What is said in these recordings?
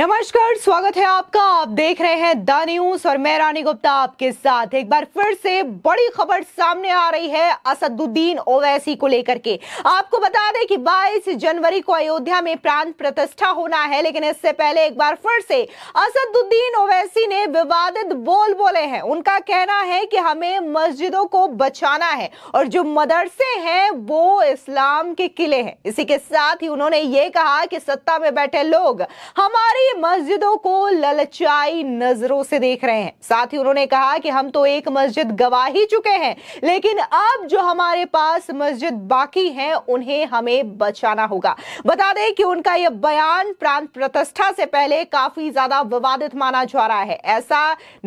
नमस्कार स्वागत है आपका आप देख रहे हैं द न्यूज और मैं रानी गुप्ता आपके साथ एक बार फिर से बड़ी खबर सामने आ रही है असदुद्दीन ओवैसी को लेकर के आपको बता दें कि 22 जनवरी को अयोध्या में प्राण प्रतिष्ठा होना है लेकिन इससे पहले एक बार फिर से असदुद्दीन ओवैसी ने विवादित बोल बोले हैं उनका कहना है कि हमें मस्जिदों को बचाना है और जो मदरसे हैं वो इस्लाम के किले हैं इसी के साथ ही उन्होंने ये कहा कि सत्ता में बैठे लोग हमारी ये मस्जिदों को ललचाई नजरों से देख रहे हैं साथ ही उन्होंने कहा कि हम तो एक मस्जिद गवा ही चुके हैं लेकिन अब जो हमारे पास मस्जिद बाकी हैं उन्हें हमें बचाना होगा बता दें कि उनका यह बयान प्रांत प्रतिष्ठा से पहले काफी ज्यादा विवादित माना जा रहा है ऐसा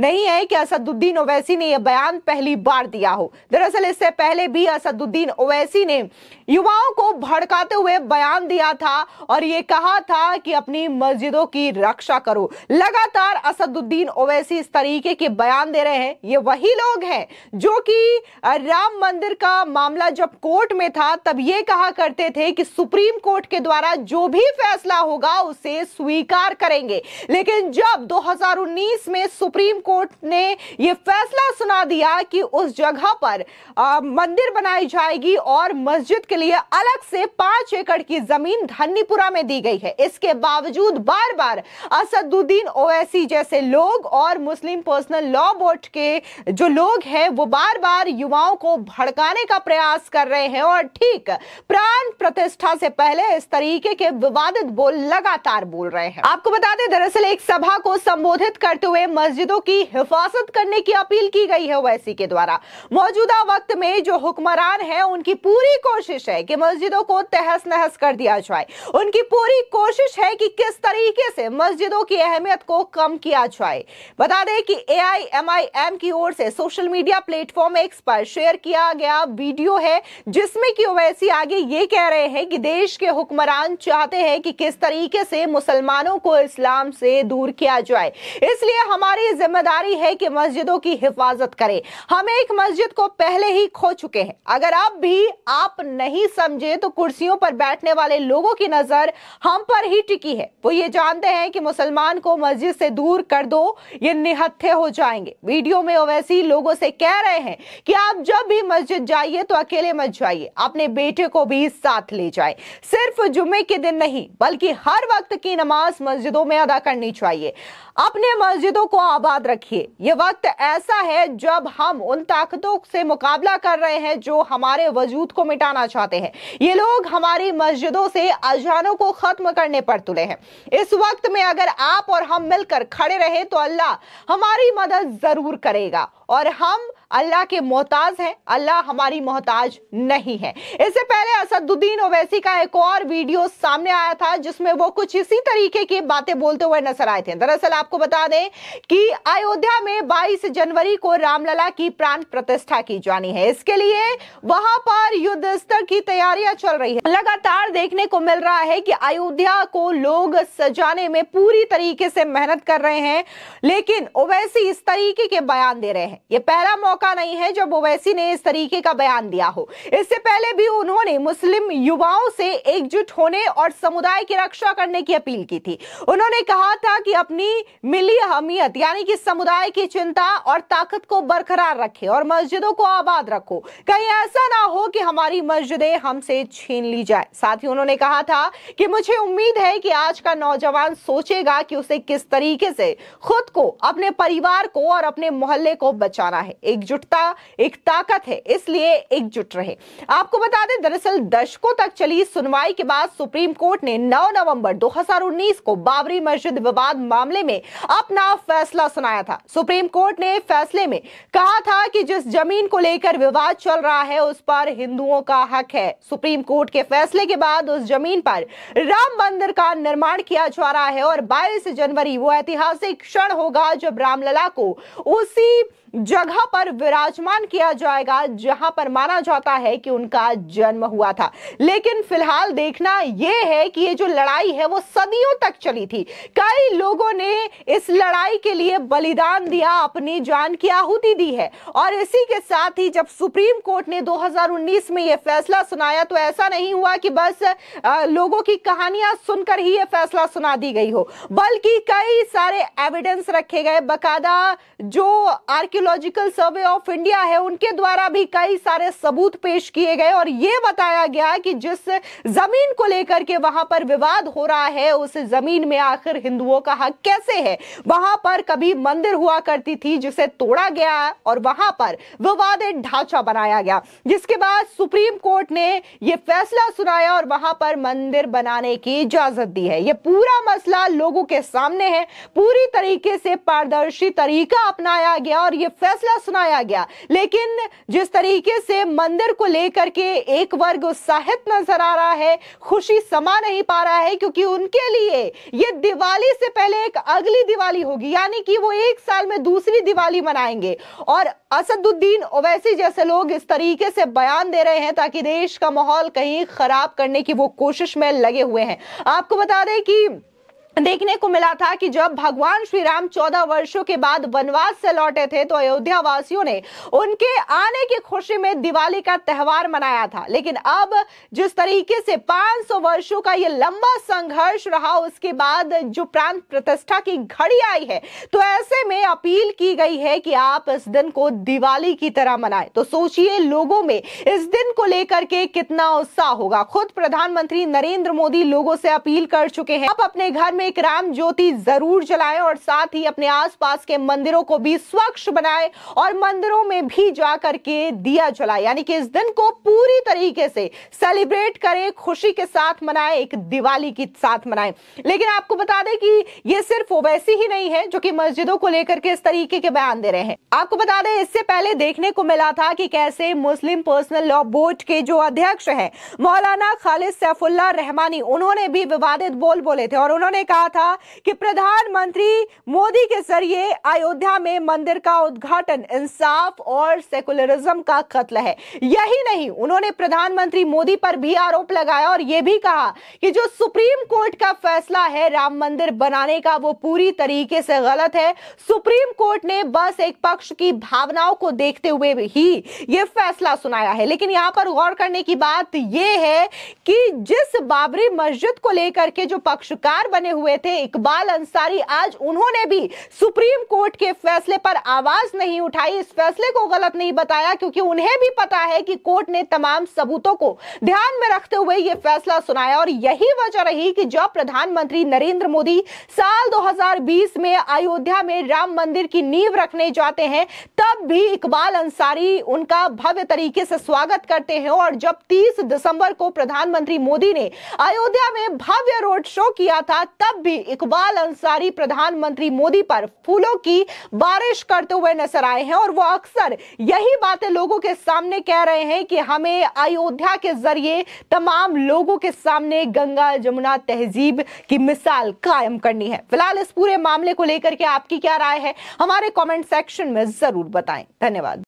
नहीं है कि असदुद्दीन ओवैसी ने यह बयान पहली बार दिया हो दरअसल इससे पहले भी असदुद्दीन ओवैसी ने युवाओं को भड़काते हुए बयान दिया था और ये कहा था कि अपनी मस्जिदों की की रक्षा करो लगातार असदुद्दीन ओवैसी इस तरीके के बयान दे रहे हैं ये वही लोग हैं जो कि राम मंदिर का मामला जब कोर्ट में था तब ये कहा करते थे कि सुप्रीम कोर्ट के द्वारा जो भी फैसला होगा उसे स्वीकार करेंगे लेकिन जब 2019 में सुप्रीम कोर्ट ने यह फैसला सुना दिया कि उस जगह पर आ, मंदिर बनाई जाएगी और मस्जिद के लिए अलग से पांच एकड़ की जमीन धन्नीपुरा में दी गई है इसके बावजूद बार बार पर असदुद्दीन ओवैसी जैसे लोग और मुस्लिम पर्सनल लॉ बोर्ड के जो लोग हैं वो बार बार युवाओं को भड़काने का प्रयास कर रहे हैं और ठीक प्राण प्रतिष्ठा से पहले इस तरीके के विवादित बोल लगातार बोल रहे हैं आपको बता दें दरअसल एक सभा को संबोधित करते हुए मस्जिदों की हिफाजत करने की अपील की गई है ओवैसी के द्वारा मौजूदा वक्त में जो हुक्मरान है उनकी पूरी कोशिश है कि मस्जिदों को तहस नहस कर दिया जाए उनकी पूरी कोशिश है कि किस तरीके से से मस्जिदों की अहमियत को कम किया जाए बता दें कि एआईएमआईएम की ओर से सोशल मीडिया प्लेटफॉर्म एक्स पर शेयर किया गया वीडियो है जिसमें कि ओवैसी आगे ये कह रहे हैं कि देश के हुक्मरान चाहते हैं कि किस तरीके से मुसलमानों को इस्लाम से दूर किया जाए इसलिए हमारी जिम्मेदारी है कि मस्जिदों की हिफाजत करें हम एक मस्जिद को पहले ही खो चुके हैं अगर अब भी आप नहीं समझे तो कुर्सियों पर बैठने वाले लोगों की नजर हम पर ही टिकी है वो ये जानते रहे हैं कि मुसलमान को मस्जिद से दूर कर दो ये निहत्थे हो जाएंगे वीडियो में ओवैसी लोगों से कह रहे हैं कि आप जब भी मस्जिद जाइए तो अकेले मत जाइए अपने बेटे को भी साथ ले जाए सिर्फ जुम्मे के दिन नहीं बल्कि हर वक्त की नमाज मस्जिदों में अदा करनी चाहिए अपने मस्जिदों को आबाद रखिए ये वक्त ऐसा है जब हम उन ताकतों से मुकाबला कर रहे हैं जो हमारे वजूद को मिटाना चाहते हैं ये लोग हमारी मस्जिदों से अजानों को खत्म करने पर तुले हैं इस वक्त वक्त में अगर आप और हम मिलकर खड़े रहे तो अल्लाह हमारी मदद जरूर करेगा और हम अल्लाह के मोहताज हैं अल्लाह हमारी मोहताज नहीं है इससे पहले असदुद्दीन ओवैसी का एक और वीडियो सामने आया था जिसमें वो कुछ इसी तरीके की बातें बोलते हुए नजर आए थे दरअसल आपको बता दें कि अयोध्या में बाईस जनवरी को रामलला की प्राण प्रतिष्ठा की जानी है इसके लिए वहां पर युद्ध स्तर की तैयारियां चल रही है लगातार देखने को मिल रहा है कि अयोध्या को लोग सजाने में पूरी तरीके से मेहनत कर रहे हैं लेकिन ओवैसी इस तरीके के बयान दे रहे हैं ये पहला मौका मौका नहीं है जब ओवैसी ने इस तरीके का बयान दिया हो इससे पहले भी उन्होंने मुस्लिम युवाओं से एकजुट होने और समुदाय की रक्षा करने की अपील की थी उन्होंने कहा था कि अपनी मिली अहमियत यानी कि समुदाय की चिंता और ताकत को बरकरार रखे और मस्जिदों को आबाद रखो कहीं ऐसा ना हो कि हमारी मस्जिदें हमसे छीन ली जाए साथ ही उन्होंने कहा था कि मुझे उम्मीद है कि आज का नौजवान सोचेगा कि उसे किस तरीके से खुद को अपने परिवार को और अपने मोहल्ले को बचाना है एक एकजुटता एक ताकत है इसलिए एकजुट रहे आपको बता दें दरअसल दशकों तक चली सुनवाई के बाद सुप्रीम कोर्ट ने 9 नवंबर 2019 को बाबरी मस्जिद विवाद मामले में अपना फैसला सुनाया था सुप्रीम कोर्ट ने फैसले में कहा था कि जिस जमीन को लेकर विवाद चल रहा है उस पर हिंदुओं का हक है सुप्रीम कोर्ट के फैसले के बाद उस जमीन पर राम मंदिर का निर्माण किया जा रहा है और 22 जनवरी वो ऐतिहासिक क्षण होगा जब रामलला को उसी जगह पर विराजमान किया जाएगा जहां पर माना जाता है कि उनका जन्म हुआ था लेकिन फिलहाल देखना यह है कि ये जो लड़ाई है वो सदियों तक चली थी कई लोगों ने इस लड़ाई के लिए बलिदान दिया अपनी जान की आहुति दी है और इसी के साथ ही जब सुप्रीम कोर्ट ने 2019 में यह फैसला सुनाया तो ऐसा नहीं हुआ कि बस लोगों की कहानियां सुनकर ही यह फैसला सुना दी गई हो बल्कि कई सारे एविडेंस रखे गए बकायदा जो आर्क्यो आर्कियोलॉजिकल सर्वे ऑफ इंडिया है उनके द्वारा भी कई सारे सबूत पेश किए गए और ये बताया गया कि जिस जमीन को लेकर के वहां पर विवाद हो रहा है उस जमीन में आखिर हिंदुओं का हक कैसे है वहां पर कभी मंदिर हुआ करती थी जिसे तोड़ा गया और वहां पर विवादित ढांचा बनाया गया जिसके बाद सुप्रीम कोर्ट ने यह फैसला सुनाया और वहां पर मंदिर बनाने की इजाजत दी है यह पूरा मसला लोगों के सामने है पूरी तरीके से पारदर्शी तरीका अपनाया गया और यह फैसला सुनाया गया लेकिन जिस तरीके से मंदिर को लेकर के एक वर्ग उत्साहित नजर आ रहा है खुशी समा नहीं पा रहा है क्योंकि उनके लिए ये दिवाली से पहले एक अगली दिवाली होगी यानी कि वो एक साल में दूसरी दिवाली मनाएंगे और असदुद्दीन ओवैसी जैसे लोग इस तरीके से बयान दे रहे हैं ताकि देश का माहौल कहीं खराब करने की वो कोशिश में लगे हुए हैं आपको बता दें कि देखने को मिला था कि जब भगवान श्री राम चौदह वर्षों के बाद वनवास से लौटे थे तो अयोध्या वासियों ने उनके आने की खुशी में दिवाली का त्यौहार मनाया था लेकिन अब जिस तरीके से 500 वर्षों का ये लंबा संघर्ष रहा उसके बाद जो प्राण प्रतिष्ठा की घड़ी आई है तो ऐसे में अपील की गई है कि आप इस दिन को दिवाली की तरह मनाए तो सोचिए लोगों में इस दिन को लेकर के कितना उत्साह होगा खुद प्रधानमंत्री नरेंद्र मोदी लोगों से अपील कर चुके हैं आप अपने घर में में एक राम ज्योति जरूर जलाएं और साथ ही अपने आसपास के मंदिरों को भी स्वच्छ बनाएं और मंदिरों में भी जा करके दिया जलाएं यानी कि इस दिन को पूरी तरीके से सेलिब्रेट करें खुशी के साथ मनाएं एक दिवाली के साथ मनाएं लेकिन आपको बता दें कि ये सिर्फ ओवैसी ही नहीं है जो कि मस्जिदों को लेकर के इस तरीके के बयान दे रहे हैं आपको बता दें इससे पहले देखने को मिला था कि कैसे मुस्लिम पर्सनल लॉ बोर्ड के जो अध्यक्ष हैं मौलाना खालिद सैफुल्ला रहमानी उन्होंने भी विवादित बोल बोले थे और उन्होंने कहा था कि प्रधानमंत्री मोदी के जरिए अयोध्या में मंदिर का उद्घाटन इंसाफ और सेकुलरिज्म का कत्ल है यही नहीं उन्होंने प्रधानमंत्री मोदी पर भी आरोप लगाया और यह भी कहा कि जो सुप्रीम कोर्ट का फैसला है राम मंदिर बनाने का वो पूरी तरीके से गलत है सुप्रीम कोर्ट ने बस एक पक्ष की भावनाओं को देखते हुए ही ये फैसला सुनाया है लेकिन यहां पर गौर करने की बात यह है कि जिस बाबरी मस्जिद को लेकर के जो पक्षकार बने हुए हुए थे इकबाल अंसारी आज उन्होंने भी सुप्रीम कोर्ट के फैसले पर आवाज नहीं उठाई इस फैसले को गलत नहीं बताया क्योंकि उन्हें भी पता है कि कोर्ट ने तमाम सबूतों को ध्यान में रखते हुए यह फैसला सुनाया और यही वजह रही कि जब प्रधानमंत्री नरेंद्र मोदी साल 2020 में अयोध्या में राम मंदिर की नींव रखने जाते हैं तब भी इकबाल अंसारी उनका भव्य तरीके से स्वागत करते हैं और जब 30 दिसंबर को प्रधानमंत्री मोदी ने अयोध्या में भव्य रोड शो किया था तब तब भी इकबाल अंसारी प्रधानमंत्री मोदी पर फूलों की बारिश करते हुए नजर आए हैं और वो अक्सर यही बातें लोगों के सामने कह रहे हैं कि हमें अयोध्या के जरिए तमाम लोगों के सामने गंगा जमुना तहजीब की मिसाल कायम करनी है फिलहाल इस पूरे मामले को लेकर के आपकी क्या राय है हमारे कमेंट सेक्शन में जरूर बताएं धन्यवाद